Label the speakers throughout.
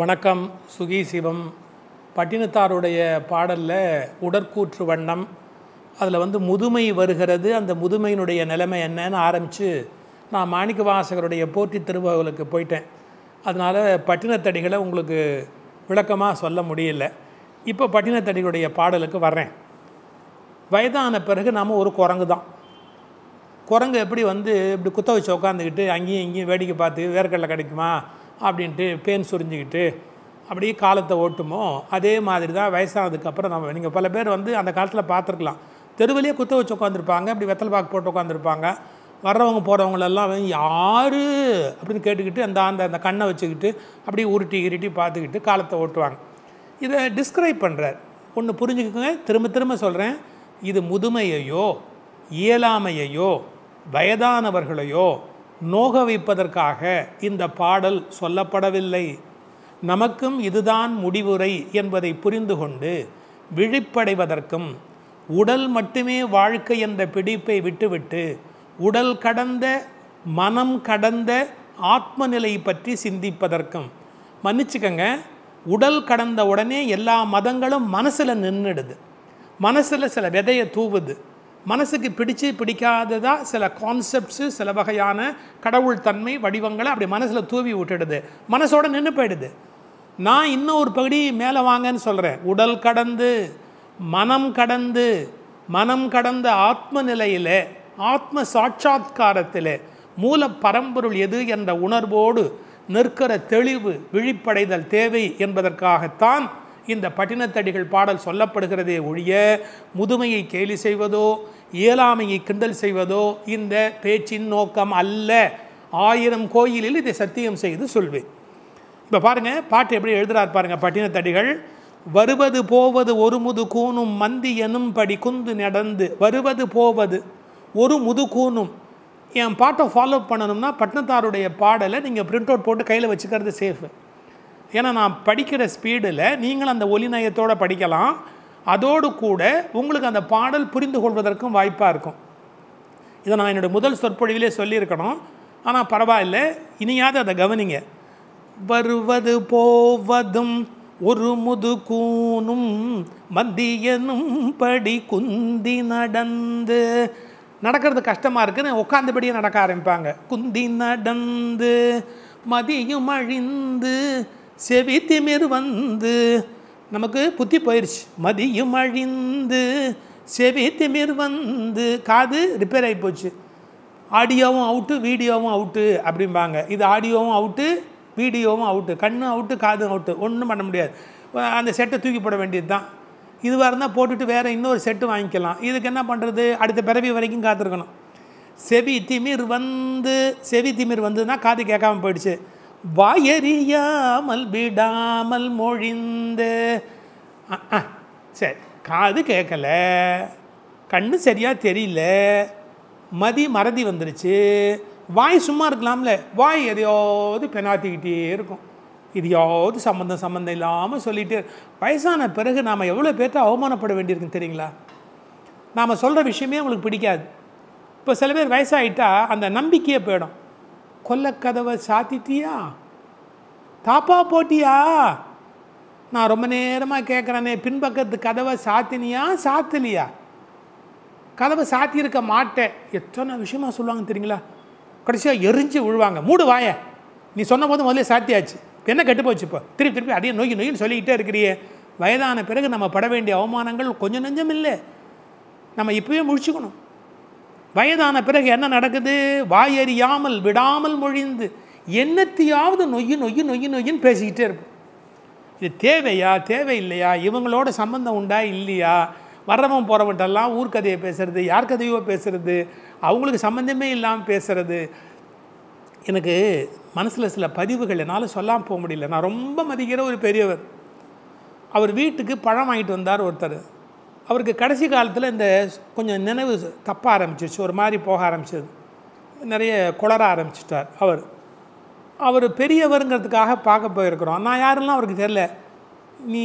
Speaker 1: வணக்கம் சுகி சிவம் பட்டினத்தாருடைய பாடலில் உடற்கூற்று வண்ணம் அதில் வந்து முதுமை வருகிறது அந்த முதுமையினுடைய நிலைமை என்னன்னு ஆரம்பித்து நான் மாணிக்க வாசகருடைய போற்றி திருவகளுக்கு போயிட்டேன் அதனால் பட்டினத்தடிகளை உங்களுக்கு விளக்கமாக சொல்ல முடியல இப்போ பட்டினத்தடிகளுடைய பாடலுக்கு வர்றேன் வயதான பிறகு நாம் ஒரு குரங்கு தான் குரங்கு எப்படி வந்து இப்படி குத்த வச்சு உட்காந்துக்கிட்டு அங்கேயும் இங்கேயும் வேடிக்கை பார்த்து வேர்க்கடலை கிடைக்குமா அப்படின்ட்டு பேன் சுரிஞ்சிக்கிட்டு அப்படியே காலத்தை ஓட்டுமோ அதே மாதிரி தான் வயசானதுக்கப்புறம் நம்ம நீங்கள் பல பேர் வந்து அந்த காலத்தில் பார்த்துருக்கலாம் தெருவிலேயே குத்த வச்சு உட்காந்துருப்பாங்க இப்படி வெத்தல் பாக்கு போட்டு உட்காந்துருப்பாங்க வர்றவங்க போகிறவங்களெல்லாம் யார் அப்படின்னு கேட்டுக்கிட்டு அந்த அந்த அந்த கண்ணை வச்சுக்கிட்டு அப்படியே உருட்டி இருட்டி பார்த்துக்கிட்டு காலத்தை ஓட்டுவாங்க இதை டிஸ்கிரைப் பண்ணுறார் ஒன்று புரிஞ்சுக்கோங்க திரும்ப திரும்ப சொல்கிறேன் இது முதுமையையோ இயலாமையையோ வயதானவர்களையோ நோக வைப்பதற்காக இந்த பாடல் சொல்லப்படவில்லை நமக்கும் இதுதான் முடிவுரை என்பதை புரிந்து கொண்டு விழிப்படைவதற்கும் உடல் மட்டுமே வாழ்க்கை என்ற பிடிப்பை விட்டுவிட்டு உடல் கடந்த மனம் கடந்த ஆத்மநிலை பற்றி சிந்திப்பதற்கும் மன்னிச்சுக்கங்க உடல் கடந்த உடனே எல்லா மதங்களும் மனசில் நின்றுடுது மனசில் சில விதையை தூவுது மனசுக்கு பிடிச்சு பிடிக்காததாக சில கான்செப்ட்ஸு சில வகையான கடவுள் தன்மை வடிவங்களை அப்படி மனசில் தூவி விட்டுடுது மனசோட நின்று போயிடுது நான் இன்னும் ஒரு பகுதி மேலே வாங்கன்னு சொல்கிறேன் உடல் கடந்து மனம் கடந்து மனம் கடந்த ஆத்ம நிலையில் ஆத்ம சாட்சா்காரத்தில் மூல பரம்பொருள் எது என்ற உணர்வோடு நிற்கிற தெளிவு விழிப்படைதல் தேவை என்பதற்காகத்தான் இந்த பட்டினத்தடிகள் பாடல் சொல்லப்படுகிறதே ஒழிய முதுமையை கேலி செய்வதோ இயலாமையை கிண்டல் செய்வதோ இந்த பேச்சின் நோக்கம் அல்ல ஆயிரம் கோயிலில் இதை சத்தியம் செய்து சொல்வேன் இப்போ பாருங்கள் பாட்டு எப்படி எழுதுகிறார் பாருங்கள் பட்டினத்தடிகள் வருவது போவது ஒரு முது கூணும் மந்தி எனும்படி குந்து நடந்து வருவது போவது ஒரு முது கூணும் என் பாட்டை ஃபாலோ பண்ணணும்னா பட்டினத்தாருடைய பாடலை நீங்கள் பிரிண்ட் அவுட் போட்டு கையில் வச்சுக்கிறது சேஃபு ஏன்னா நான் படிக்கிற ஸ்பீடில் நீங்களும் அந்த ஒலி நயத்தோடு படிக்கலாம் அதோடு கூட உங்களுக்கு அந்த பாடல் புரிந்து கொள்வதற்கும் வாய்ப்பாக இருக்கும் இதை நான் என்னுடைய முதல் சொற்பொழிவிலே சொல்லியிருக்கணும் ஆனால் பரவாயில்ல இனியாவது அதை கவனிங்க வருவது போவதும் ஒரு முது கூனும் மந்தியனும் படி குந்தி நடந்து நடக்கிறது கஷ்டமாக இருக்குன்னு உட்காந்தபடியே நடக்க ஆரம்பிப்பாங்க குந்தி நடந்து மதியும் அழிந்து செவி திமிர் வந்து நமக்கு புத்தி போயிடுச்சு மதியும் அழிந்து செவி திமிர் வந்து காது ரிப்பேர் ஆகி போச்சு ஆடியோவும் அவுட்டு வீடியோவும் அவுட்டு அப்படிம்பாங்க இது ஆடியோவும் அவுட்டு வீடியோவும் அவுட்டு கண்ணும் அவுட்டு காதும் அவுட்டு ஒன்றும் பண்ண முடியாது அந்த செட்டை தூக்கி போட வேண்டியது தான் இதுவாக இருந்தால் போட்டுட்டு வேறு இன்னொரு செட்டு வாங்கிக்கலாம் இதுக்கு என்ன பண்ணுறது அடுத்த பிறவி வரைக்கும் காத்திருக்கணும் செவி திமிர் வந்து செவி திமிர் வந்துன்னா காது கேட்காம போயிடுச்சு வாயறியாமல் விடாமல் மொழிந்து சரி காது கேட்கல கண்ணு சரியாக தெரியல மதி மறதி வந்துருச்சு வாய் சும்மா இருக்கலாம்ல வாய் எதையாவது பெனாத்திக்கிட்டே இருக்கும் இதையாவது சம்மந்தம் சம்மந்தம் இல்லாமல் சொல்லிட்டு வயசான பிறகு நாம் எவ்வளோ பேர்த்து அவமானப்பட வேண்டியிருக்கு தெரியுங்களா நாம் சொல்கிற விஷயமே அவங்களுக்கு பிடிக்காது இப்போ சில பேர் வயசாகிட்டால் அந்த நம்பிக்கையே போயிடும் கொல்லக்கதவை சாத்திட்டியா தாப்பா போட்டியா நான் ரொம்ப நேரமாக கேட்குறேனே பின்பக்கத்து கதவை சாத்தினியா சாத்தலியா கதவை சாத்தியிருக்க மாட்டேன் எத்தனை விஷயமா சொல்லுவாங்க தெரியுங்களா கடைசியாக எரிஞ்சு விழுவாங்க மூடு வாய நீ சொன்ன போது முதல்ல சாத்தியாச்சு என்ன கெட்டு போச்சு இப்போ திருப்பி திருப்பி அதே நோய் நோயின்னு சொல்லிக்கிட்டே இருக்கிறியே வயதான பிறகு நம்ம பட வேண்டிய அவமானங்கள் கொஞ்சம் நெஞ்சம் இல்லை நம்ம இப்போயே முடிச்சுக்கணும் வயதான பிறகு என்ன நடக்குது வாயறியாமல் விடாமல் மொழிந்து என்னத்தையாவது நொய்யு நொய்யு நொய்யு நொய்யுன்னு பேசிக்கிட்டே இருப்போம் இது தேவையா தேவையில்லையா இவங்களோட சம்மந்தம் உண்டா இல்லையா வர்றவன் போகிறவன்ட்டெல்லாம் ஊர்க்கதையை பேசுறது பேசுகிறது யார் கதையோ பேசுறது அவங்களுக்கு சம்மந்தமே இல்லாமல் பேசுகிறது எனக்கு மனசில் சில பதிவுகள் என்னால் சொல்லாமல் போக முடியல நான் ரொம்ப மதிக்கிற ஒரு பெரியவர் அவர் வீட்டுக்கு பழம் வாங்கிட்டு வந்தார் ஒருத்தர் அவருக்கு கடைசி காலத்தில் இந்த கொஞ்சம் நினைவு தப்ப ஆரம்பிச்சிருச்சு ஒரு மாதிரி போக ஆரம்பிச்சது நிறைய குளர ஆரம்பிச்சிட்டார் அவர் அவர் பெரியவருங்கிறதுக்காக பார்க்க போயிருக்கிறோம் நான் யாருலாம் அவருக்கு தெரில நீ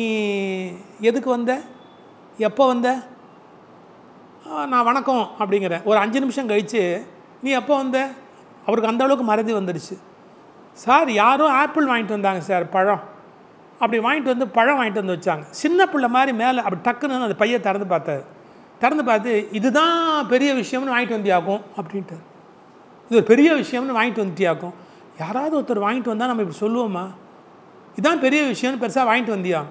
Speaker 1: எதுக்கு வந்த எப்போ வந்த நான் வணக்கம் அப்படிங்கிறேன் ஒரு அஞ்சு நிமிஷம் கழித்து நீ எப்போ வந்த அவருக்கு அந்தளவுக்கு மறதி வந்துடுச்சு சார் யாரும் ஆப்பிள் வாங்கிட்டு வந்தாங்க சார் பழம் அப்படி வாங்கிட்டு வந்து பழம் வாங்கிட்டு வந்து வச்சாங்க சின்ன பிள்ளை மாதிரி மேலே அப்படி டக்குன்னு அந்த பையன் திறந்து பார்த்தாரு திறந்து பார்த்து இதுதான் பெரிய விஷயம்னு வாங்கிட்டு வந்தியாக்கும் அப்படின்ட்டு இது ஒரு பெரிய விஷயம்னு வாங்கிட்டு வந்துட்டியாக்கும் யாராவது ஒருத்தர் வாங்கிட்டு வந்தால் நம்ம இப்படி சொல்லுவோமா இதுதான் பெரிய விஷயம்னு பெருசாக வாங்கிட்டு வந்தியா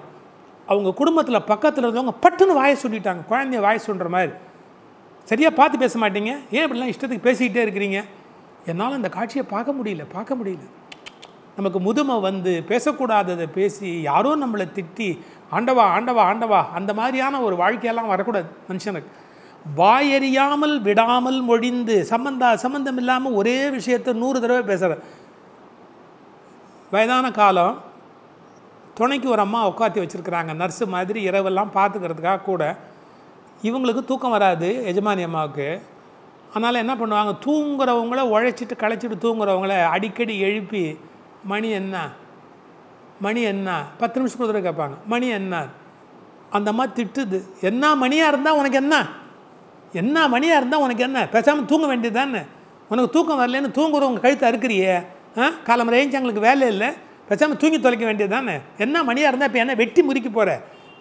Speaker 1: அவங்க குடும்பத்தில் பக்கத்தில் இருந்தவங்க பட்டுன்னு வாயை சொல்லிட்டாங்க குழந்தைய வாயை சொல்கிற மாதிரி சரியாக பார்த்து பேச மாட்டீங்க ஏன் இப்படிலாம் இஷ்டத்துக்கு பேசிக்கிட்டே இருக்கிறீங்க என்னால் அந்த காட்சியை பார்க்க முடியல பார்க்க முடியல நமக்கு முதுமை வந்து பேசக்கூடாததை பேசி யாரோ நம்மளை திட்டி ஆண்டவா ஆண்டவா ஆண்டவா அந்த மாதிரியான ஒரு வாழ்க்கையெல்லாம் வரக்கூடாது மனுஷனுக்கு வாயறியாமல் விடாமல் மொழிந்து சம்பந்தா சம்பந்தம் இல்லாமல் ஒரே விஷயத்தை நூறு தடவை பேசுகிற வயதான காலம் துணைக்கு ஒரு அம்மா உட்காத்தி வச்சுருக்குறாங்க நர்ஸு மாதிரி இரவெல்லாம் பார்த்துக்கிறதுக்காக கூட இவங்களுக்கு தூக்கம் வராது எஜமானி அம்மாவுக்கு அதனால் என்ன பண்ணுவாங்க தூங்குறவங்கள உழைச்சிட்டு களைச்சிட்டு தூங்குறவங்கள அடிக்கடி எழுப்பி மணி என்ன மணி என்ன பத்து நிமிஷம் கொடுத்துட்டு கேட்பாங்க மணி என்ன அந்த மாதிரி திட்டுது என்ன மணியாக இருந்தால் உனக்கு என்ன என்ன மணியாக இருந்தால் உனக்கு என்ன பேசாமல் தூங்க வேண்டியது தானே உனக்கு தூக்கம் வரலன்னு உங்கள் கழுத்து அறுக்கிறியே ஆ காலம் ரேஞ்சு அவங்களுக்கு வேலை இல்லை பேசாமல் தூங்கி தொலைக்க வேண்டியது தானே என்ன மணியாக இருந்தால் இப்போ என்ன வெட்டி முறிக்க போகிற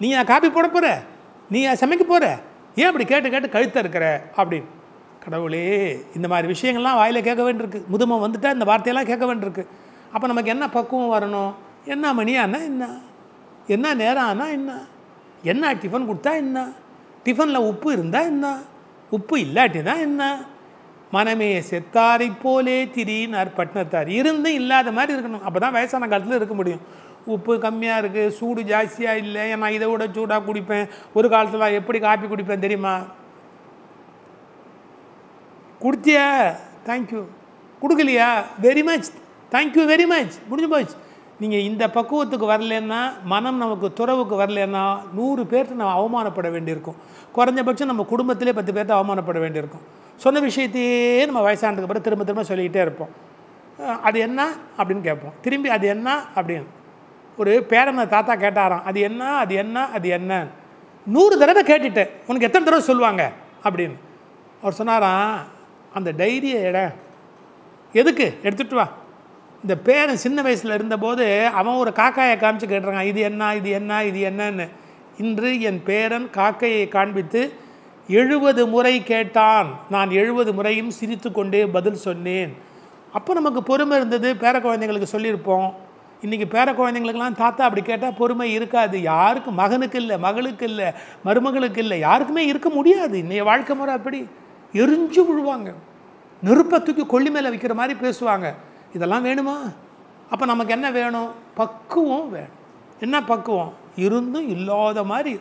Speaker 1: நீ காப்பி போட போகிற நீ சமைக்க போகிற ஏன் அப்படி கேட்டு கேட்டு கழுத்து அறுக்கிற அப்படின்னு கடவுளே இந்த மாதிரி விஷயங்கள்லாம் வாயில் கேட்க வேண்டியிருக்கு முதுமம் வந்துட்டால் இந்த வார்த்தையெல்லாம் கேட்க வேண்டியிருக்கு அப்போ நமக்கு என்ன பக்குவம் வரணும் என்ன மணியானா என்ன என்ன நேரம் ஆனால் என்ன என்ன டிஃபன் கொடுத்தா என்ன டிஃபனில் உப்பு இருந்தால் என்ன உப்பு இல்லாட்டி தான் என்ன மனமே செத்தாரை போலே திரினார் பட்டினத்தார் இருந்தும் இல்லாத மாதிரி இருக்கணும் அப்போ தான் வயசான காலத்தில் இருக்க முடியும் உப்பு கம்மியாக இருக்குது சூடு ஜாஸ்தியாக இல்லை ஏன்னா இதை விட சூடாக குடிப்பேன் ஒரு காலத்தில் எப்படி காப்பி குடிப்பேன் தெரியுமா கொடுத்தியா தேங்க்யூ கொடுக்கலையா very much thank you very much முடிஞ்சு போச்சு நீங்கள் இந்த பக்குவத்துக்கு வரலன்னா மனம் நமக்கு துறவுக்கு வரலன்னா நூறு பேர்த்து நம்ம அவமானப்பட வேண்டியிருக்கும் குறைஞ்சபட்சம் நம்ம குடும்பத்திலே பத்து பேர்த்து அவமானப்பட வேண்டியிருக்கும் சொன்ன விஷயத்தையே நம்ம வயசானதுக்கு அப்புறம் திரும்ப திரும்ப சொல்லிக்கிட்டே இருப்போம் அது என்ன அப்படின்னு கேட்போம் திரும்பி அது என்ன அப்படின்னு ஒரு பேரனை தாத்தா கேட்டாராம் அது என்ன அது என்ன அது என்ன நூறு தடவை கேட்டுட்டேன் உனக்கு எத்தனை தடவை சொல்லுவாங்க அப்படின்னு அவர் சொன்னாராம் அந்த டைரியை இட எதுக்கு எடுத்துகிட்டு வா இந்த பேரன் சின்ன வயசில் இருந்தபோது அவன் ஒரு காக்காயை காமிச்சு கேட்டுறான் இது என்ன இது என்ன இது என்னன்னு இன்று என் பேரன் காக்கையை காண்பித்து எழுபது முறை கேட்டான் நான் எழுபது முறையும் சிரித்து கொண்டே பதில் சொன்னேன் அப்போ நமக்கு பொறுமை இருந்தது பேர குழந்தைங்களுக்கு சொல்லியிருப்போம் இன்றைக்கி பேர குழந்தைங்களுக்கெல்லாம் தாத்தா அப்படி கேட்டால் பொறுமை இருக்காது யாருக்கும் மகனுக்கு இல்லை மகளுக்கு இல்லை மருமகளுக்கு இல்லை யாருக்குமே இருக்க முடியாது இன்றைய வாழ்க்கை முறை அப்படி எரிஞ்சு விழுவாங்க நெருப்பத்துக்கு தூக்கி கொல்லி மேலே வைக்கிற மாதிரி பேசுவாங்க இதெல்லாம் வேணுமா அப்போ நமக்கு என்ன வேணும் பக்குவம் வேணும் என்ன பக்குவம் இருந்தும் இல்லாத மாதிரி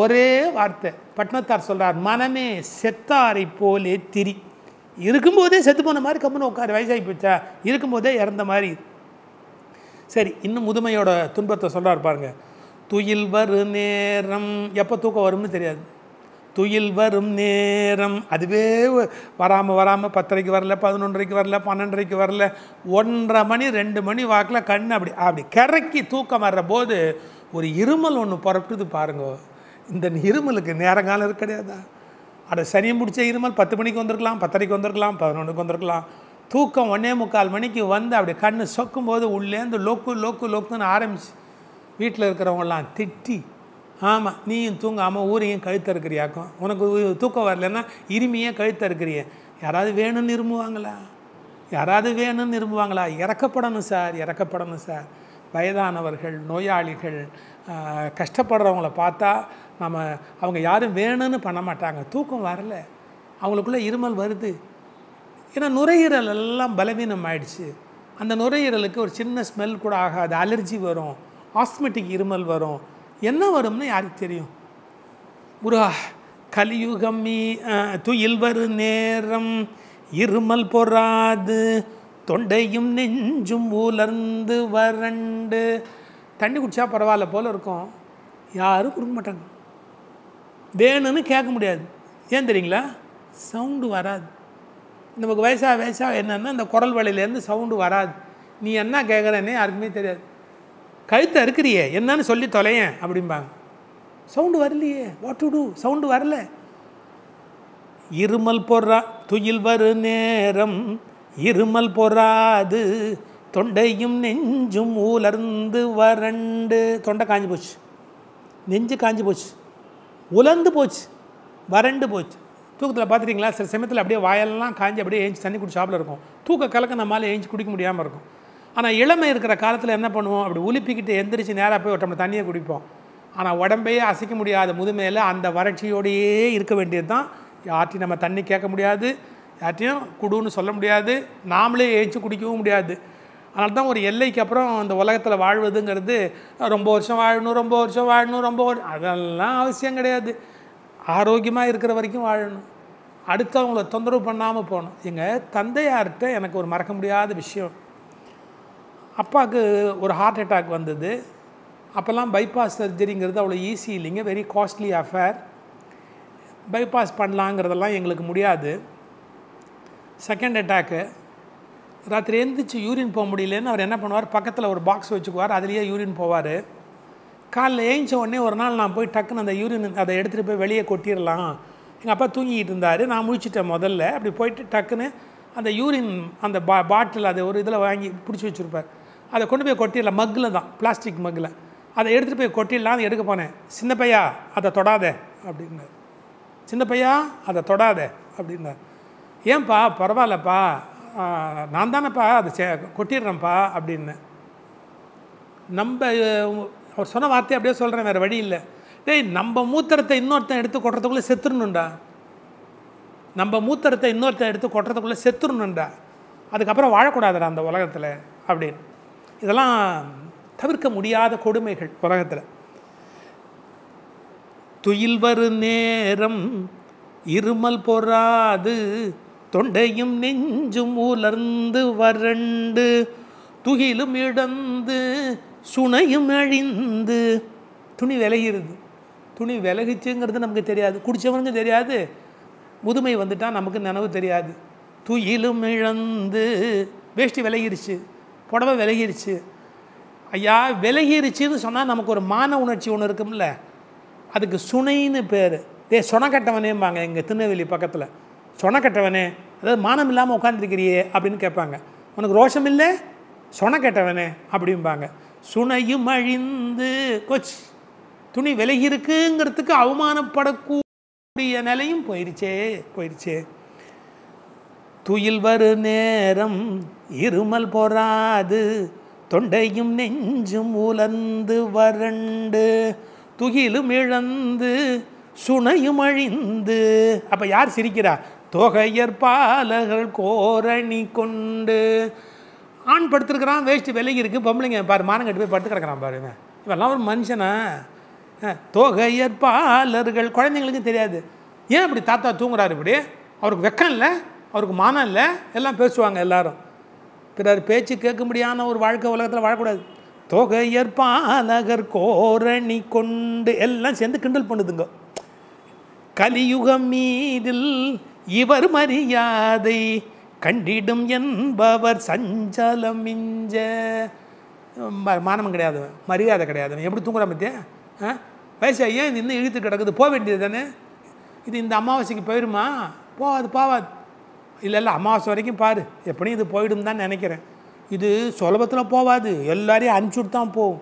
Speaker 1: ஒரே வார்த்தை பட்னத்தார் சொல்கிறார் மனமே செத்தாரை போலே திரி இருக்கும்போதே செத்து போன மாதிரி கம்முன்னு உட்காரு வயசாகி போச்சா இருக்கும்போதே இறந்த மாதிரி சரி இன்னும் முதுமையோட துன்பத்தை சொல்கிறார் பாருங்கள் துயில் வரு நேரம் எப்போ தூக்கம் வரும்னு தெரியாது துயில் வரும் நேரம் அதுவே வராமல் வராமல் பத்தரைக்கு வரல பதினொன்றரைக்கு வரல பன்னெண்டரைக்கு வரல ஒன்றரை மணி ரெண்டு மணி வாக்கில் கண் அப்படி அப்படி கிறக்கி தூக்கம் வர்ற போது ஒரு இருமல் ஒன்று புறப்பட்டுது பாருங்க இந்த இருமலுக்கு நேரங்காலம் இருக்க கிடையாதா அட சனியும் முடிச்ச இருமல் பத்து மணிக்கு வந்திருக்கலாம் பத்தரைக்கு வந்திருக்கலாம் பதினொன்றுக்கு வந்திருக்கலாம் தூக்கம் ஒன்றே முக்கால் மணிக்கு வந்து அப்படி கண் சொக்கும் போது உள்ளேந்து லோக்கு லோக்கு லோக்குன்னு ஆரம்பிச்சு வீட்டில் இருக்கிறவங்களாம் திட்டி ஆமாம் நீயும் தூங்காமல் ஊரையும் கழுத்த இருக்கிறியாக்கும் உனக்கு தூக்கம் வரலன்னா இருமையே கழுத்த இருக்கிறிய யாராவது வேணும்னு விரும்புவாங்களா யாராவது வேணும்னு விரும்புவாங்களா இறக்கப்படணும் சார் இறக்கப்படணும் சார் வயதானவர்கள் நோயாளிகள் கஷ்டப்படுறவங்கள பார்த்தா நம்ம அவங்க யாரும் வேணும்னு பண்ண மாட்டாங்க தூக்கம் வரல அவங்களுக்குள்ளே இருமல் வருது ஏன்னா நுரையீரல் எல்லாம் பலவீனம் ஆயிடுச்சு அந்த நுரையீரலுக்கு ஒரு சின்ன ஸ்மெல் கூட ஆகாது அலர்ஜி வரும் ஆஸ்மெட்டிக் இருமல் வரும் என்ன வரும்னு யாருக்கு தெரியும் புரா கலியுகம் துயில் வரு நேரம் இருமல் பொறாது தொண்டையும் நெஞ்சும் உலர்ந்து வறண்டு தண்ணி குடித்தா பரவாயில்ல போல் இருக்கும் யாரும் கொடுக்க மாட்டாங்க வேணும்னு கேட்க முடியாது ஏன் தெரியுங்களா சவுண்டு வராது நமக்கு வயசாக வயசாக என்னென்னா அந்த குரல் வழியிலேருந்து சவுண்டு வராது நீ என்ன கேட்குறேன்னே யாருக்குமே தெரியாது கழுத்தை அறுக்கிறியே என்னன்னு சொல்லி தொலையேன் அப்படிம்பாங்க சவுண்டு வரலையே வாட் டு டூ சவுண்டு வரல இருமல் போடுறா துயில் வரு நேரம் இருமல் பொறாது தொண்டையும் நெஞ்சும் உலர்ந்து வறண்டு தொண்டை காஞ்சி போச்சு நெஞ்சு காஞ்சி போச்சு உலர்ந்து போச்சு வறண்டு போச்சு தூக்கத்தில் பார்த்துட்டிங்களா சில சமயத்தில் அப்படியே வாயெல்லாம் காஞ்சி அப்படியே ஏஞ்சி தண்ணி குடிச்சாப்பில் இருக்கும் தூக்க கலக்க நம்மளால் ஏஞ்சி குடிக்க முடியாமல் இருக்கும் ஆனால் இளமை இருக்கிற காலத்தில் என்ன பண்ணுவோம் அப்படி உலுப்பிக்கிட்டு எந்திரிச்சு நேராக போய் ஒருத்தம் தண்ணியை குடிப்போம் ஆனால் உடம்பையே அசைக்க முடியாத முதுமையில் அந்த வறட்சியோடையே இருக்க வேண்டியது தான் யார்ட்டையும் நம்ம தண்ணி கேட்க முடியாது யார்ட்டையும் குடுன்னு சொல்ல முடியாது நாமளே ஏற்றி குடிக்கவும் முடியாது அதனால தான் ஒரு எல்லைக்கு அப்புறம் அந்த உலகத்தில் வாழ்வதுங்கிறது ரொம்ப வருஷம் வாழணும் ரொம்ப வருஷம் வாழணும் ரொம்ப அதெல்லாம் அவசியம் கிடையாது ஆரோக்கியமாக இருக்கிற வரைக்கும் வாழணும் அடுத்தவங்கள தொந்தரவு பண்ணாமல் போகணும் எங்கள் தந்தையார்கிட்ட எனக்கு ஒரு மறக்க முடியாத விஷயம் அப்பாவுக்கு ஒரு ஹார்ட் அட்டாக் வந்தது அப்போல்லாம் பைபாஸ் சர்ஜரிங்கிறது அவ்வளோ ஈஸி இல்லைங்க வெரி காஸ்ட்லி அஃபேர் பைபாஸ் பண்ணலாங்கிறதெல்லாம் எங்களுக்கு முடியாது செகண்ட் அட்டாக்கு ராத்திரி எழுந்திரிச்சு யூரின் போக முடியலன்னு அவர் என்ன பண்ணுவார் பக்கத்தில் ஒரு பாக்ஸ் வச்சுக்குவார் அதுலேயே யூரின் போவார் காலைல ஏஞ்ச உடனே ஒரு நாள் நான் போய் டக்குன்னு அந்த யூரின் அதை எடுத்துகிட்டு போய் வெளியே கொட்டிடலாம் எங்கள் அப்பா தூங்கிக்கிட்டு இருந்தார் நான் முழிச்சிட்டேன் முதல்ல அப்படி போயிட்டு டக்குன்னு அந்த யூரின் அந்த பா பாட்டில் அதை ஒரு இதில் வாங்கி பிடிச்சி வச்சுருப்பார் அதை கொண்டு போய் கொட்டிடல மக்கில் தான் பிளாஸ்டிக் மக்கில் அதை எடுத்துகிட்டு போய் கொட்டிடலாம் எடுக்க போனேன் சின்ன பையா அதை தொடாத அப்படின்னார் சின்ன பையா அதை தொடாத அப்படின்னார் ஏன்பா பரவாயில்லப்பா நான் தானேப்பா அதை சே கொட்டிடுறேன்ப்பா அப்படின்னு நம்ம அவர் சொன்ன வார்த்தையை அப்படியே சொல்கிறேன் வேறு வழி இல்லை டேய் நம்ம மூத்திரத்தை இன்னொருத்தன் எடுத்து கொட்டுறதுக்குள்ளே செத்துருணுண்டா நம்ம மூத்திரத்தை இன்னொருத்தன் எடுத்து கொட்டுறதுக்குள்ளே செத்துருணுண்டா அதுக்கப்புறம் வாழக்கூடாதுடா அந்த உலகத்தில் அப்படின்னு இதெல்லாம் தவிர்க்க முடியாத கொடுமைகள் உலகத்தில் துயில் வரு நேரம் இருமல் பொறாது தொண்டையும் நெஞ்சும் உலர்ந்து வறண்டு துகிலும் இழந்து சுனையும் அழிந்து துணி விலகிறது துணி விலகிச்சுங்கிறது நமக்கு தெரியாது குடித்தவனுக்கு தெரியாது முதுமை வந்துட்டால் நமக்கு நினைவு தெரியாது துயிலும் இழந்து வேஷ்டி விலகிருச்சு புடவை விலகிருச்சு ஐயா விலகிருச்சின்னு சொன்னால் நமக்கு ஒரு மான உணர்ச்சி ஒன்று இருக்கும்ல அதுக்கு சுனைன்னு பேர் டே சொனக்கட்டவனேம்பாங்க எங்கள் திருநெல்வேலி பக்கத்தில் சொனக்கட்டவனே அதாவது மானம் இல்லாமல் உட்காந்துருக்கிறியே அப்படின்னு கேட்பாங்க உனக்கு ரோஷம் இல்லை சொனக்கட்டவனே அப்படிம்பாங்க சுனையும் அழிந்து கொச் துணி விலகிருக்குங்கிறதுக்கு அவமானப்படக்கூடிய நிலையும் போயிடுச்சே போயிடுச்சே துயில் வரு நேரம் இருமல் பொறாது தொண்டையும் நெஞ்சும் உலந்து வறண்டு துகிலும் இழந்து சுனையும் அழிந்து அப்போ யார் சிரிக்கிறா தொகையர் பாலகர் கோரணி கொண்டு ஆண் படுத்துருக்கிறான் வேஸ்ட்டு விலகி இருக்குது பொம்பளைங்க பாரு மானங்கட்டு போய் படுத்து கிடக்கிறான் பாருங்க இவெல்லாம் ஒரு மனுஷனா தொகையற்பாலர்கள் குழந்தைங்களுக்கு தெரியாது ஏன் இப்படி தாத்தா தூங்குறாரு இப்படி அவருக்கு வெக்கம் இல்லை அவருக்கு மானம் இல்லை எல்லாம் பேசுவாங்க எல்லாரும் பிறர் பேச்சு கேட்க முடியாத ஒரு வாழ்க்கை உலகத்தில் வாழக்கூடாது தொகையற்பாலகர் கோரணி கொண்டு எல்லாம் சேர்ந்து கிண்டல் பண்ணுதுங்க கலியுகம் மீதில் இவர் மரியாதை கண்டிடும் என்பவர் சஞ்சலம் மிஞ்ச மானமும் கிடையாது மரியாதை கிடையாது எப்படி தூங்குறா மத்திய வயசு ஐயா இது இன்னும் இழுத்து கிடக்குது போக வேண்டியது தானே இது இந்த அமாவாசைக்கு போயிடுமா போகாது போவாது இல்லை இல்லை அமாவாசை வரைக்கும் பாரு எப்படியும் இது போயிடும் தான் நினைக்கிறேன் இது சுலபத்தில் போகாது எல்லாரையும் அனுப்பிச்சுட்டு தான் போகும்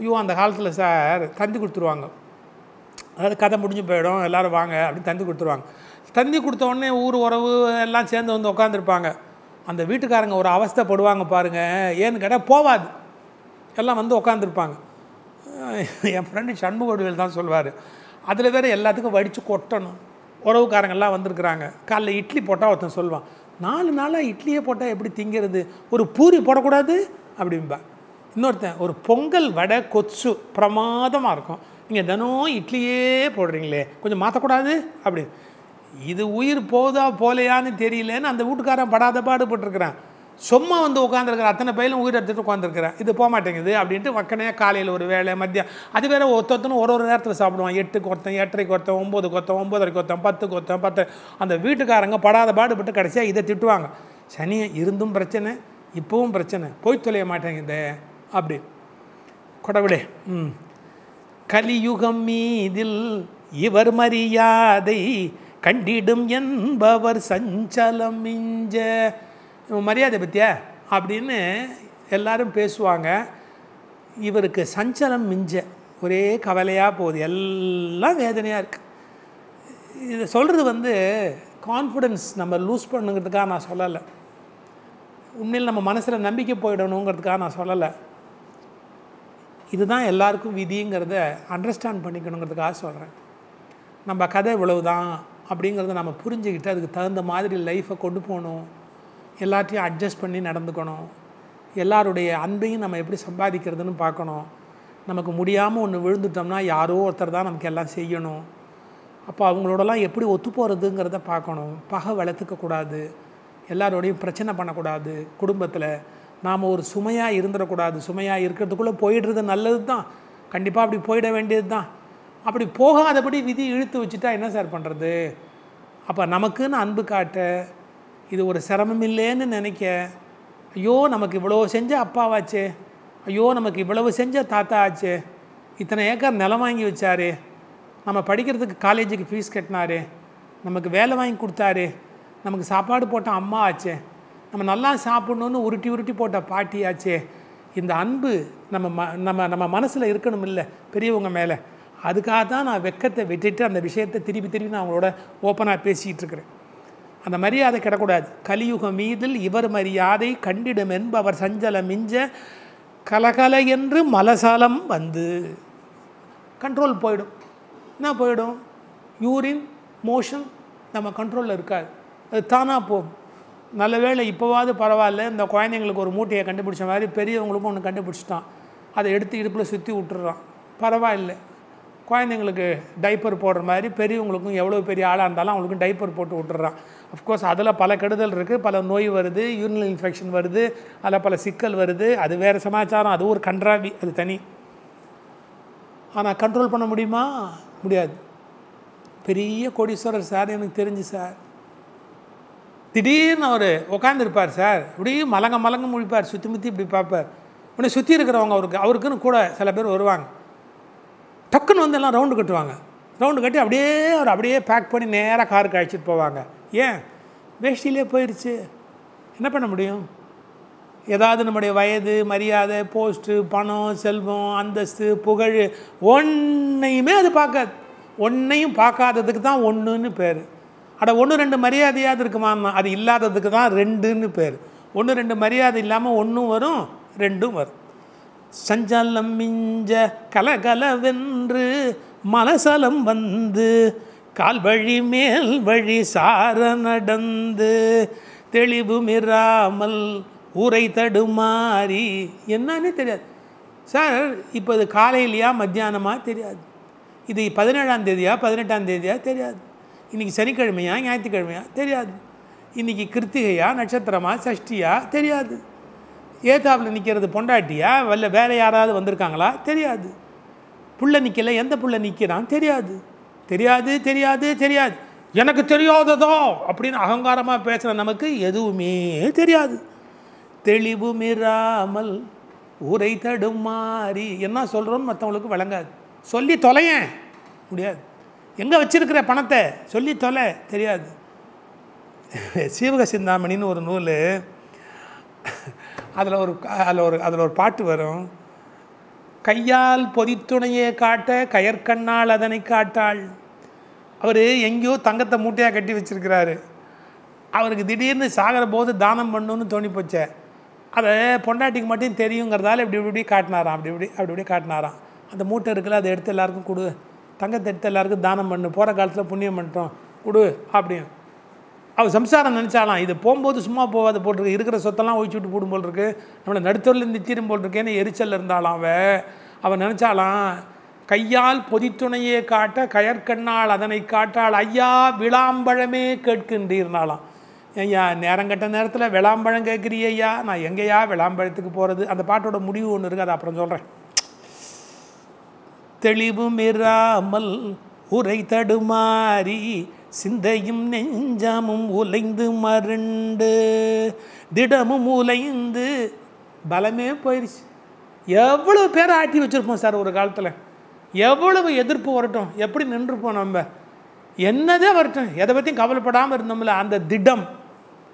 Speaker 1: ஐயோ அந்த காலத்தில் சார் தந்தி கொடுத்துருவாங்க அதாவது கதை முடிஞ்சு போயிடும் எல்லோரும் வாங்க அப்படின்னு தந்தி கொடுத்துருவாங்க தந்தி கொடுத்த உடனே ஊர் உறவு எல்லாம் சேர்ந்து வந்து உட்காந்துருப்பாங்க அந்த வீட்டுக்காரங்க ஒரு அவஸ்தைப்படுவாங்க பாருங்கள் ஏன்னு கேட்டால் போவாது எல்லாம் வந்து உட்காந்துருப்பாங்க என் ஃப்ரெண்டு சண்முகோடுகள் தான் சொல்வார் அதில் வேறு எல்லாத்துக்கும் வடித்து கொட்டணும் உறவுக்காரங்கள்லாம் வந்திருக்கிறாங்க காலைல இட்லி போட்டால் ஒருத்தன் சொல்லுவான் நாலு நாளாக இட்லியே போட்டால் எப்படி திங்கிறது ஒரு பூரி போடக்கூடாது அப்படிம்பா இன்னொருத்தன் ஒரு பொங்கல் வடை கொச்சு பிரமாதமாக இருக்கும் நீங்கள் தினம் இட்லியே போடுறீங்களே கொஞ்சம் மாற்றக்கூடாது அப்படி இது உயிர் போதா போலையான்னு தெரியலன்னு அந்த வீட்டுக்காரன் படாத பாடுபட்டுருக்கிறான் சும்மா வந்து உட்காந்துருக்குற அத்தனை பையிலும் உயிர் எடுத்துகிட்டு உட்காந்துருக்குறேன் இது போக மாட்டேங்குது அப்படின்ட்டு வக்கனையாக காலையில் ஒரு வேலை மத்தியம் அது வேறு ஒருத்தொத்தனும் ஒரு ஒரு நேரத்தில் சாப்பிடுவான் எட்டுக்கு ஒருத்தன் எட்டரைக்கு ஒருத்தன் ஒம்பது கொத்தம் ஒம்பதரை கொத்தம் பத்து கொத்தம் பத்து அந்த வீட்டுக்காரங்க படாத பாடுபட்டு கடைசியாக இதை திட்டுவாங்க சனியை இருந்தும் பிரச்சனை இப்போவும் பிரச்சனை போய் தொலைய மாட்டேங்குது அப்படி கொடவிடே ம் கலியுகம் மீதில் இவர் மரியாதை கண்டிடும் என்பவர் சஞ்சலம் மிஞ்ச இவன் மரியாதை பற்றியா அப்படின்னு எல்லாரும் பேசுவாங்க இவருக்கு சஞ்சலம் மிஞ்ச ஒரே கவலையாக போகுது எல்லாம் வேதனையாக இருக்குது இதை சொல்கிறது வந்து கான்ஃபிடென்ஸ் நம்ம லூஸ் பண்ணுங்கிறதுக்காக நான் சொல்லலை உண்மையில் நம்ம மனசில் நம்பிக்கை போயிடணுங்கிறதுக்காக நான் சொல்லலை இதுதான் எல்லாருக்கும் விதிங்கிறத அண்டர்ஸ்டாண்ட் பண்ணிக்கணுங்கிறதுக்காக சொல்கிறேன் நம்ம கதை இவ்வளவு தான் அப்படிங்கிறத நம்ம புரிஞ்சுக்கிட்டு அதுக்கு தகுந்த மாதிரி லைஃப்பை கொண்டு போகணும் எல்லாத்தையும் அட்ஜஸ்ட் பண்ணி நடந்துக்கணும் எல்லாருடைய அன்பையும் நம்ம எப்படி சம்பாதிக்கிறதுன்னு பார்க்கணும் நமக்கு முடியாமல் ஒன்று விழுந்துட்டோம்னா யாரோ ஒருத்தர் தான் நமக்கு எல்லாம் செய்யணும் அப்போ அவங்களோடலாம் எப்படி ஒத்து போகிறதுங்கிறத பார்க்கணும் பகை வளர்த்துக்கக்கூடாது எல்லாரோடையும் பிரச்சனை பண்ணக்கூடாது குடும்பத்தில் நாம் ஒரு சுமையாக இருந்துடக்கூடாது சுமையாக இருக்கிறதுக்குள்ளே போயிடுறது நல்லது தான் கண்டிப்பாக அப்படி போயிட வேண்டியது தான் அப்படி போகாதபடி விதி இழுத்து வச்சுட்டா என்ன சார் பண்ணுறது அப்போ நமக்குன்னு அன்பு காட்ட இது ஒரு சிரமம் இல்லைன்னு நினைக்க ஐயோ நமக்கு இவ்வளோ செஞ்ச அப்பாவாச்சு ஐயோ நமக்கு இவ்வளவு செஞ்ச தாத்தா ஆச்சு இத்தனை ஏக்கர் நிலம் வாங்கி வச்சார் நம்ம படிக்கிறதுக்கு காலேஜுக்கு ஃபீஸ் கட்டினாரு நமக்கு வேலை வாங்கி கொடுத்தாரு நமக்கு சாப்பாடு போட்ட அம்மா ஆச்சு நம்ம நல்லா சாப்பிட்ணுன்னு உருட்டி உருட்டி போட்ட பாட்டி ஆச்சு இந்த அன்பு நம்ம ம நம்ம நம்ம மனசில் இருக்கணும் இல்லை பெரியவங்க மேலே அதுக்காக தான் நான் வெக்கத்தை விட்டுட்டு அந்த விஷயத்தை திருப்பி திருப்பி நான் அவங்களோட ஓப்பனாக பேசிகிட்டு இருக்கிறேன் அந்த மரியாதை கிடக்கூடாது கலியுக மீதில் இவர் மரியாதை கண்டிடும் என்பவர் சஞ்சல மிஞ்ச கலகல என்று மலசாலம் வந்து கண்ட்ரோல் போயிடும் என்ன போயிடும் யூரின் மோஷன் நம்ம கண்ட்ரோலில் இருக்காது அது தானாக போகும் நல்ல வேலை இப்போவாது பரவாயில்ல இந்த குழந்தைங்களுக்கு ஒரு மூட்டையை கண்டுபிடிச்ச மாதிரி பெரியவங்களுக்கும் ஒன்று கண்டுபிடிச்சிட்டான் அதை எடுத்து இடுப்பில் சுற்றி விட்டுறான் பரவாயில்ல குழந்தைங்களுக்கு டைப்பர் போடுற மாதிரி பெரியவங்களுக்கும் எவ்வளோ பெரிய ஆளாக இருந்தாலும் அவங்களுக்கும் டைப்பர் போட்டு விட்டுறான் அஃப்கோர்ஸ் அதில் பல கெடுதல் இருக்குது பல நோய் வருது யூரினல் இன்ஃபெக்ஷன் வருது அதில் பல சிக்கல் வருது அது வேறு சமாச்சாரம் அது ஒரு கன்றாவி அது தனி ஆனால் கண்ட்ரோல் பண்ண முடியுமா முடியாது பெரிய கோடீஸ்வரர் சார் எனக்கு தெரிஞ்சு சார் திடீர்னு அவர் உட்காந்துருப்பார் சார் அப்படியே மலங்க மலங்க முழிப்பார் சுற்றி முற்றி இப்படி பார்ப்பார் உடனே சுற்றி இருக்கிறவங்க அவருக்கு அவருக்குன்னு கூட சில பேர் வருவாங்க டக்குன்னு வந்து எல்லாம் ரவுண்டு கட்டுவாங்க ரவுண்டு கட்டி அப்படியே அவர் அப்படியே பேக் பண்ணி நேராக காருக்கு அழைச்சிட்டு போவாங்க ஏன் வேஷ்டியிலே போயிடுச்சு என்ன பண்ண முடியும் ஏதாவது நம்முடைய வயது மரியாதை போஸ்ட்டு பணம் செல்வம் அந்தஸ்து புகழ் ஒன்றையுமே அது பார்க்காது ஒன்றையும் பார்க்காததுக்கு தான் ஒன்றுன்னு பேர் அட ஒன்று ரெண்டு மரியாதையாவது இருக்குமா அது இல்லாததுக்கு தான் ரெண்டுன்னு பேர் ஒன்று ரெண்டு மரியாதை இல்லாமல் ஒன்றும் வரும் ரெண்டும் வரும் சஞ்சலம் மிஞ்ச கலகலவென்று மலசலம் வந்து கால் வழி மேல் வழி சார நடந்து தெளிவு மிராமல் ஊரை தடுமாறி என்னன்னு தெரியாது சார் இப்போ இது காலையிலையா மத்தியானமா தெரியாது இது பதினேழாம் தேதியா பதினெட்டாம் தேதியா தெரியாது இன்றைக்கி சனிக்கிழமையா ஞாயிற்றுக்கிழமையா தெரியாது இன்றைக்கி கிருத்திகையா நட்சத்திரமா சஷ்டியா தெரியாது ஏதாவில் நிற்கிறது பொண்டாட்டியா வல்ல வேறு யாராவது வந்திருக்காங்களா தெரியாது புள்ள நிற்கலை எந்த புள்ள நிற்கிறான் தெரியாது தெரியாது தெரியாது தெரியாது எனக்கு தெரியாததோ அப்படின்னு அகங்காரமாக பேசுகிற நமக்கு எதுவுமே தெரியாது தெளிவு மிராமல் உரை தடுமாறி என்ன சொல்கிறோன்னு மற்றவங்களுக்கு வழங்காது சொல்லி தொலைய முடியாது எங்கே வச்சுருக்கிற பணத்தை சொல்லி தொலை தெரியாது சீவக சிந்தாமணின்னு ஒரு நூல் அதில் ஒரு அதில் ஒரு அதில் ஒரு பாட்டு வரும் கையால் பொதித்துணையை காட்ட கயற்கண்ணால் அதனை காட்டாள் அவர் எங்கேயோ தங்கத்தை மூட்டையாக கட்டி வச்சுருக்கிறாரு அவருக்கு திடீர்னு சாகிற போது தானம் பண்ணணும்னு தோணி போச்சே அதை பொண்டாட்டிக்கு மட்டும் தெரியுங்கிறதால இப்படி இப்படி காட்டினாராம் அப்படி இப்படி அப்படி இப்படி காட்டினாராம் அந்த மூட்டை இருக்குல்ல அதை எடுத்து எல்லாருக்கும் கொடு தங்கத்தை எடுத்து எல்லாருக்கும் தானம் பண்ணு போகிற காலத்தில் புண்ணியம் பண்ணிட்டோம் கொடு அப்படின்னு அவள் சம்சாரம் நினச்சாலாம் இது போகும்போது சும்மா போகாத போட்டிருக்கு இருக்கிற சொத்தெல்லாம் ஒழிச்சு விட்டு போடும் போல் இருக்கு நம்மளை நடுத்தரில் தீரும் போல் இருக்கேன்னு எரிச்சல் இருந்தாலாம் அவள் அவன் நினச்சாலாம் கையால் பொதித்துணையே காட்ட கயற்கண்ணால் அதனை காட்டால் ஐயா விளாம்பழமே கேட்கின்றீர்னாலாம் ஐயா நேரம் கட்ட நேரத்தில் விளாம்பழம் கேட்குறீ ஐயா நான் எங்கேயா விளாம்பழத்துக்கு போகிறது அந்த பாட்டோட முடிவு ஒன்று இருக்குது அதை அப்புறம் சொல்கிறேன் தெளிவு மிராமல் உரை தடுமாறி சிந்தையும் நெஞ்சாமும் உலைந்து மருண்டு திடமும் உலைந்து பலமே போயிடுச்சு எவ்வளோ பேரை ஆட்டி வச்சுருப்போம் சார் ஒரு காலத்தில் எவ்வளவு எதிர்ப்பு வரட்டும் எப்படி நின்றுப்போம் நம்ம என்னதே வரட்டும் எதை பற்றியும் கவலைப்படாமல் இருந்தோம்ல அந்த திடம்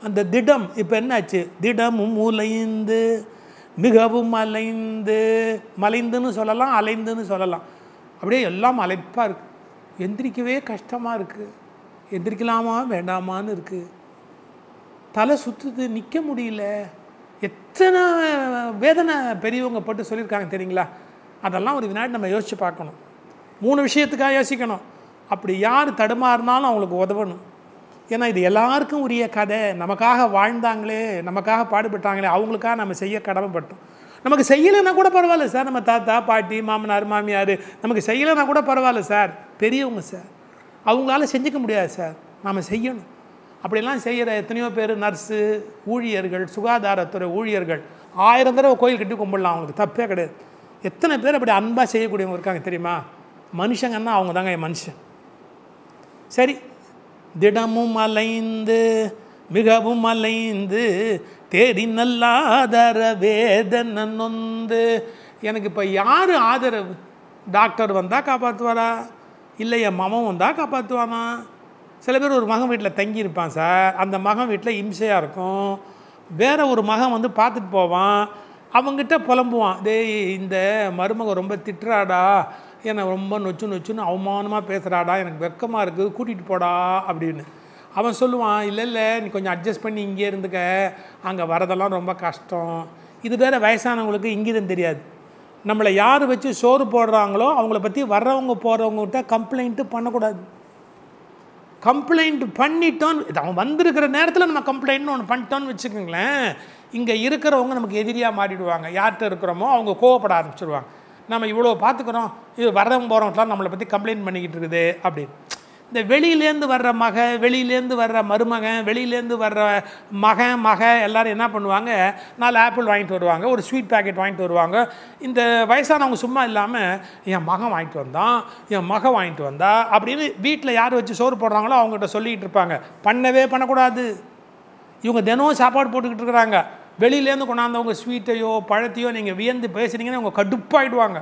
Speaker 1: அந்த திடம் இப்போ என்னாச்சு திடமும் உலைந்து மிகவும் அலைந்து மலைந்துன்னு சொல்லலாம் அலைந்துன்னு சொல்லலாம் அப்படியே எல்லாம் அலைப்பாக இருக்குது எந்திரிக்கவே கஷ்டமாக இருக்குது எந்திரிக்கலாமா வேண்டாமான்னு இருக்குது தலை சுற்றுது நிற்க முடியல எத்தனை வேதனை பெரியவங்க போட்டு சொல்லியிருக்காங்க தெரியுங்களா அதெல்லாம் ஒரு வினாடி நம்ம யோசித்து பார்க்கணும் மூணு விஷயத்துக்காக யோசிக்கணும் அப்படி யார் தடுமாறினாலும் அவங்களுக்கு உதவணும் ஏன்னா இது எல்லாருக்கும் உரிய கதை நமக்காக வாழ்ந்தாங்களே நமக்காக பாடுபட்டாங்களே அவங்களுக்காக நம்ம செய்ய கடமைப்பட்டோம் நமக்கு செய்யலைன்னா கூட பரவாயில்ல சார் நம்ம தாத்தா பாட்டி மாமனார் மாமியார் நமக்கு செய்யலைன்னா கூட பரவாயில்ல சார் பெரியவங்க சார் அவங்களால செஞ்சுக்க முடியாது சார் நாம் செய்யணும் அப்படிலாம் செய்கிற எத்தனையோ பேர் நர்ஸு ஊழியர்கள் சுகாதாரத்துறை ஊழியர்கள் ஆயிரம் தடவை கோயில் கட்டி கும்பிடலாம் அவங்களுக்கு தப்பே கிடையாது எத்தனை பேர் அப்படி அன்பாக செய்யக்கூடியவங்க இருக்காங்க தெரியுமா மனுஷங்கன்னா அவங்க தாங்க என் மனுஷன் சரி திடமும் அலைந்து மிகவும் அலைந்து தேடி நல்லாதர வேதன நொந்து எனக்கு இப்போ யார் ஆதரவு டாக்டர் வந்தால் காப்பாற்றுவாரா இல்லை என் மகன் வந்தால் காப்பாற்றுவானா சில பேர் ஒரு மகன் வீட்டில் தங்கியிருப்பான் சார் அந்த மகன் வீட்டில் இம்சையாக இருக்கும் வேறு ஒரு மகன் வந்து பார்த்துட்டு போவான் அவங்ககிட்ட புலம்புவான் டேய் இந்த மருமகன் ரொம்ப திட்டுறாடா என்னை ரொம்ப நொச்சு நொச்சுன்னு அவமானமாக பேசுகிறாடா எனக்கு வெக்கமாக இருக்குது கூட்டிகிட்டு போடா அப்படின்னு அவன் சொல்லுவான் இல்லை இல்லை நீ கொஞ்சம் அட்ஜஸ்ட் பண்ணி இங்கே இருந்துக்க அங்கே வரதெல்லாம் ரொம்ப கஷ்டம் இது வேறு வயசானவங்களுக்கு இங்கிதம் தெரியாது நம்மளை யார் வச்சு சோறு போடுறாங்களோ அவங்கள பற்றி வர்றவங்க போகிறவங்ககிட்ட கம்ப்ளைண்ட்டு பண்ணக்கூடாது கம்ப்ளைண்ட் பண்ணிட்டோன்னு அவன் வந்திருக்கிற நேரத்தில் நம்ம கம்ப்ளைண்ட்னு ஒன்று பண்ணிட்டோன்னு வச்சுக்கோங்களேன் இங்கே இருக்கிறவங்க நமக்கு எதிரியாக மாறிடுவாங்க யார்கிட்ட இருக்கிறோமோ அவங்க கோவப்பட ஆரம்பிச்சிடுவாங்க நம்ம இவ்வளோ பார்த்துக்கிறோம் இது வர்றவங்க போகிறவங்களாம் நம்மளை பற்றி கம்ப்ளைண்ட் பண்ணிக்கிட்டு இருக்குது அப்படின்னு இந்த வெளியிலேருந்து வர்ற மக வெளியிலேருந்து வர்ற மருமகன் வெளியிலேருந்து வர்ற மக மக எல்லோரும் என்ன பண்ணுவாங்க நாலு ஆப்பிள் வாங்கிட்டு வருவாங்க ஒரு ஸ்வீட் பேக்கெட் வாங்கிட்டு வருவாங்க இந்த வயசானவங்க சும்மா இல்லாமல் என் மகன் வாங்கிட்டு வந்தான் என் மகன் வாங்கிட்டு வந்தா அப்படின்னு வீட்டில் யார் வச்சு சோறு போடுறாங்களோ அவங்ககிட்ட சொல்லிக்கிட்டு இருப்பாங்க பண்ணவே பண்ணக்கூடாது இவங்க தினமும் சாப்பாடு போட்டுக்கிட்டு இருக்கிறாங்க வெளியிலேருந்து கொண்டாந்தவங்க ஸ்வீட்டையோ பழத்தையோ நீங்கள் வியந்து பேசுனீங்கன்னா அவங்க கடுப்பாகிடுவாங்க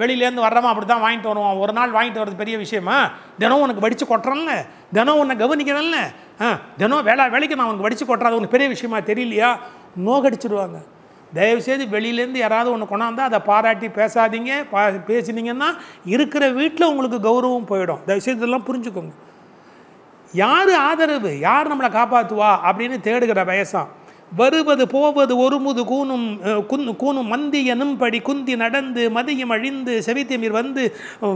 Speaker 1: வெளியிலேருந்து வர்றோமா அப்படி தான் வாங்கிட்டு வருவோம் ஒரு நாள் வாங்கிட்டு வர்றது பெரிய விஷயமா தினம் உனக்கு வடித்து கொட்டுறோம்ல தினம் உன்னை கவனிக்கிறேன்ல ஆ தினம் வேலை வேலைக்கு நான் உனக்கு வடித்து கொட்டுறது உனக்கு பெரிய விஷயமா தெரியலையா நோகடிச்சிடுவாங்க தயவுசெய்து வெளியிலேருந்து யாராவது ஒன்று கொண்டாந்தால் அதை பாராட்டி பேசாதீங்க பா பேசினீங்கன்னா இருக்கிற வீட்டில் உங்களுக்கு கௌரவம் போயிடும் தயவுசெய்து இதெல்லாம் புரிஞ்சுக்கோங்க யார் ஆதரவு யார் நம்மளை காப்பாற்றுவா அப்படின்னு தேடுகிற வயசான் வருவது போவது ஒருமுது கூணும் குன் கூணும் மந்தியனும் படி குந்தி நடந்து மதியம் அழிந்து செவித்திமிர் வந்து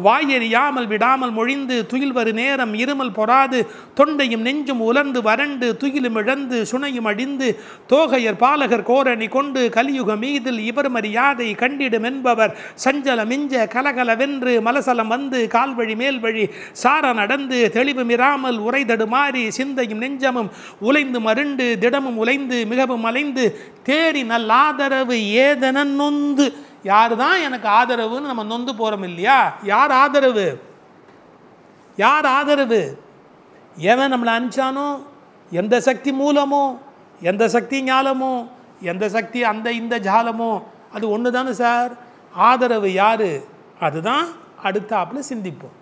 Speaker 1: வாயெறியாமல் விடாமல் மொழிந்து துயில் வரு நேரம் இருமல் பொறாது தொண்டையும் நெஞ்சும் உலர்ந்து வறண்டு துயிலும் இழந்து சுனையும் அழிந்து தோகையர் பாலகர் கோரணி கொண்டு கலியுக மீதில் இவர் மரியாதை கண்டிடும் என்பவர் சஞ்சலம் இஞ்ச கலகலவென்று மலசலம் வந்து கால்வழி மேல் வழி சார நடந்து தெளிவு மிராமல் உரைதடுமாறி சிந்தையும் நெஞ்சமும் உலைந்து மருண்டு திடமும் உலைந்து மிக ஆதரவு மலைந்து தேறி நல்லாதரவு ஏதன நொந்து யார் தான் எனக்கு ஆதரவுன்னு நம்ம நொந்து போகிறோம் இல்லையா யார் ஆதரவு யார் ஆதரவு எவன் நம்மளை அனுப்பிச்சானோ எந்த சக்தி மூலமோ எந்த சக்தி ஞாலமோ எந்த சக்தி அந்த இந்த ஜாலமோ அது ஒன்று தானே சார் ஆதரவு யார் அதுதான் ஆப்பில் சிந்திப்போம்